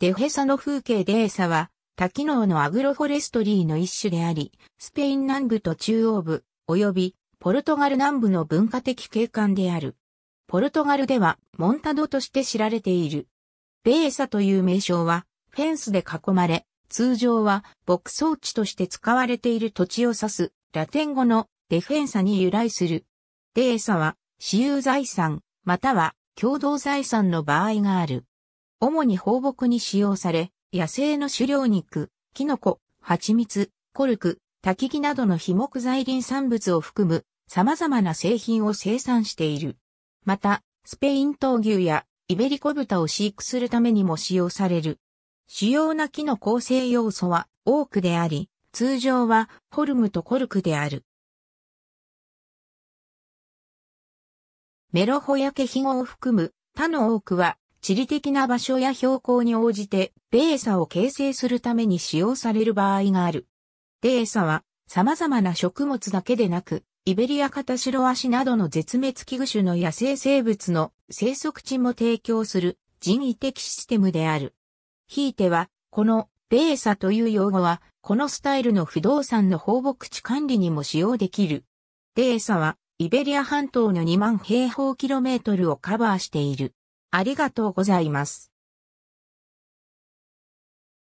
デフェサの風景デーサは、多機能のアグロフォレストリーの一種であり、スペイン南部と中央部、及びポルトガル南部の文化的景観である。ポルトガルではモンタドとして知られている。デーサという名称は、フェンスで囲まれ、通常は牧草地として使われている土地を指すラテン語のデフェンサに由来する。デーサは私有財産、または共同財産の場合がある。主に放牧に使用され、野生の狩猟肉、キノコ、蜂蜜、コルク、焚き木などの非木材林産物を含む様々な製品を生産している。また、スペイン闘牛やイベリコ豚を飼育するためにも使用される。主要な木の構成要素は多くであり、通常はホルムとコルクである。メロホヤケヒゴを含む他の多くは地理的な場所や標高に応じて、ーサを形成するために使用される場合がある。ーサは、様々な食物だけでなく、イベリアカタシロアシなどの絶滅危惧種の野生生物の生息地も提供する人為的システムである。ひいては、このーサという用語は、このスタイルの不動産の放牧地管理にも使用できる。ーサは、イベリア半島の2万平方キロメートルをカバーしている。ありがとうございます。